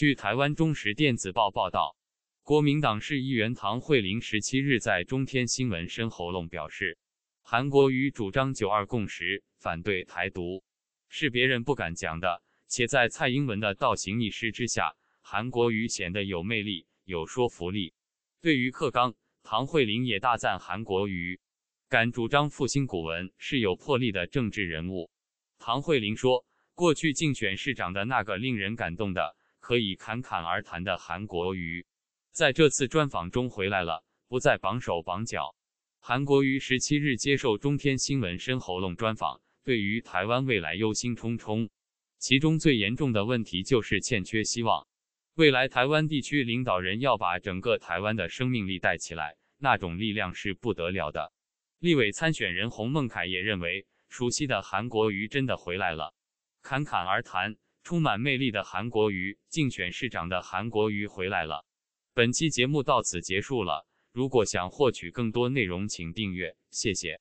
据台湾中时电子报报道，国民党市议员唐慧玲十七日在中天新闻深喉咙表示，韩国瑜主张九二共识、反对台独，是别人不敢讲的。且在蔡英文的倒行逆施之下，韩国瑜显得有魅力、有说服力。对于克刚，唐慧玲也大赞韩国瑜敢主张复兴古文是有魄力的政治人物。唐慧玲说，过去竞选市长的那个令人感动的。可以侃侃而谈的韩国瑜，在这次专访中回来了，不再绑手绑脚。韩国瑜十七日接受中天新闻深喉咙专访，对于台湾未来忧心忡忡，其中最严重的问题就是欠缺希望。未来台湾地区领导人要把整个台湾的生命力带起来，那种力量是不得了的。立委参选人洪孟凯也认为，熟悉的韩国瑜真的回来了，侃侃而谈。充满魅力的韩国瑜，竞选市长的韩国瑜回来了。本期节目到此结束了。如果想获取更多内容，请订阅，谢谢。